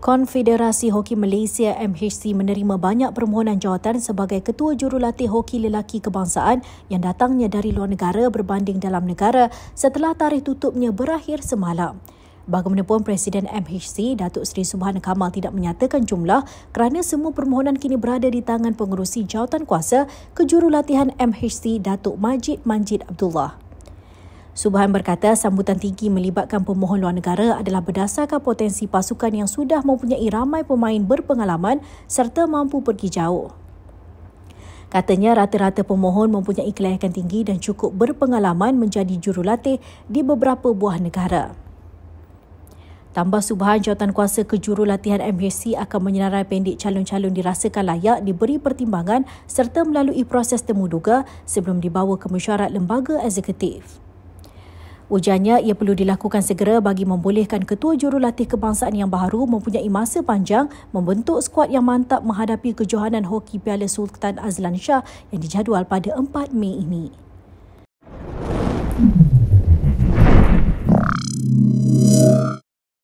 Konfederasi Hoki Malaysia MHC menerima banyak permohonan jawatan sebagai ketua jurulatih hoki lelaki kebangsaan yang datangnya dari luar negara berbanding dalam negara setelah tarikh tutupnya berakhir semalam. Bagaimanapun Presiden MHC Datuk Seri Subhan Kamal tidak menyatakan jumlah kerana semua permohonan kini berada di tangan pengurusi jawatan kuasa kejurulatihan MHC Datuk Majid Manjid Abdullah. Subhan berkata sambutan tinggi melibatkan pemohon luar negara adalah berdasarkan potensi pasukan yang sudah mempunyai ramai pemain berpengalaman serta mampu pergi jauh. Katanya rata-rata pemohon mempunyai kelayakan tinggi dan cukup berpengalaman menjadi jurulatih di beberapa buah negara. Tambah Subhan jawatan kuasa kejurulatihan MHC akan menyenarai pendek calon-calon dirasakan layak diberi pertimbangan serta melalui proses temuduga sebelum dibawa ke mesyuarat lembaga eksekutif. Ujarnya ia perlu dilakukan segera bagi membolehkan ketua jurulatih kebangsaan yang baru mempunyai masa panjang membentuk skuad yang mantap menghadapi kejohanan hoki Piala Sultan Azlan Shah yang dijadual pada 4 Mei ini.